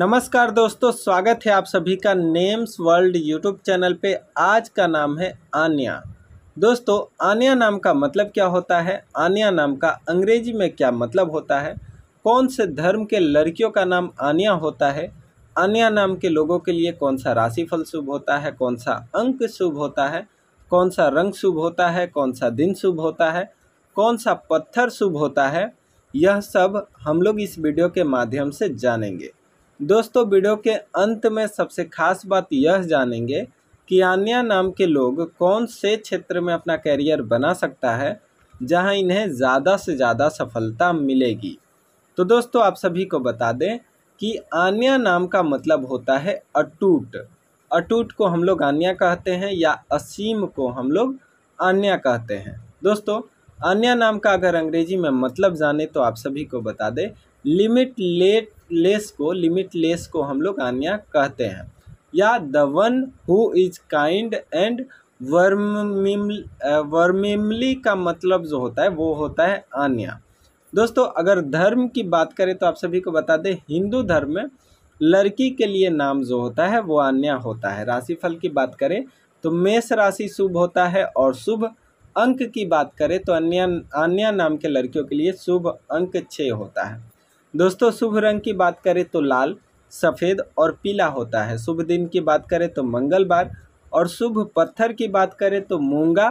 नमस्कार दोस्तों स्वागत है आप सभी का नेम्स वर्ल्ड यूट्यूब चैनल पे आज का नाम है आन्या दोस्तों आन्या नाम का मतलब क्या होता है आन्या नाम का अंग्रेजी में क्या मतलब होता है कौन से धर्म के लड़कियों का नाम आन्या होता है आन्या नाम के लोगों के लिए कौन सा राशिफल शुभ होता है कौन सा अंक शुभ होता है कौन सा रंग शुभ होता है कौन सा दिन शुभ होता है कौन सा पत्थर शुभ होता है यह सब हम लोग इस वीडियो के माध्यम से जानेंगे दोस्तों वीडियो के अंत में सबसे खास बात यह जानेंगे कि आन्या नाम के लोग कौन से क्षेत्र में अपना कैरियर बना सकता है जहां इन्हें ज़्यादा से ज़्यादा सफलता मिलेगी तो दोस्तों आप सभी को बता दें कि आन्या नाम का मतलब होता है अटूट अटूट को हम लोग आन्या कहते हैं या असीम को हम लोग आन्या कहते हैं दोस्तों आन्या नाम का अगर अंग्रेजी में मतलब जाने तो आप सभी को बता दें लिमिट लेट लेस को लिमिट लेस को हम लोग आन्या कहते हैं या the one who is kind and warmly warmly का मतलब जो होता है वो होता है आन्या दोस्तों अगर धर्म की बात करें तो आप सभी को बता दें हिंदू धर्म में लड़की के लिए नाम जो होता है वो अन्य होता है राशिफल की बात करें तो मेष राशि शुभ होता है और शुभ अंक की बात करें तो अन्य अन्य नाम के लड़कियों के लिए शुभ अंक छः होता है दोस्तों शुभ रंग की बात करें तो लाल सफ़ेद और पीला होता है शुभ दिन की बात करें तो मंगलवार और शुभ पत्थर की बात करें तो मूंगा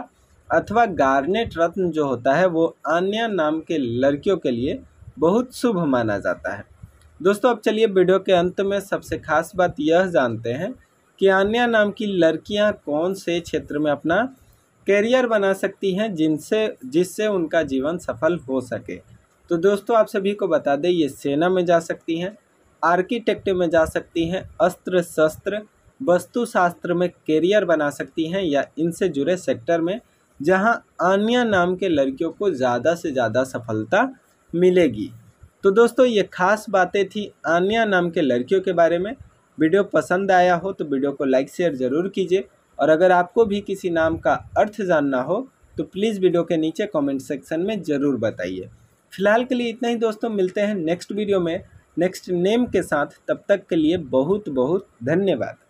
अथवा गार्नेट रत्न जो होता है वो आन्या नाम के लड़कियों के लिए बहुत शुभ माना जाता है दोस्तों अब चलिए वीडियो के अंत में सबसे खास बात यह जानते हैं कि आन्या नाम की लड़कियां कौन से क्षेत्र में अपना करियर बना सकती हैं जिनसे जिससे उनका जीवन सफल हो सके तो दोस्तों आप सभी को बता दें ये सेना में जा सकती हैं आर्किटेक्ट में जा सकती हैं अस्त्र शस्त्र वस्तु शास्त्र में कैरियर बना सकती हैं या इनसे जुड़े सेक्टर में जहां आनिया नाम के लड़कियों को ज़्यादा से ज़्यादा सफलता मिलेगी तो दोस्तों ये खास बातें थी आनिया नाम के लड़कियों के बारे में वीडियो पसंद आया हो तो वीडियो को लाइक शेयर ज़रूर कीजिए और अगर आपको भी किसी नाम का अर्थ जानना हो तो प्लीज़ वीडियो के नीचे कमेंट सेक्शन में ज़रूर बताइए फिलहाल के लिए इतना ही दोस्तों मिलते हैं नेक्स्ट वीडियो में नेक्स्ट नेम के साथ तब तक के लिए बहुत बहुत धन्यवाद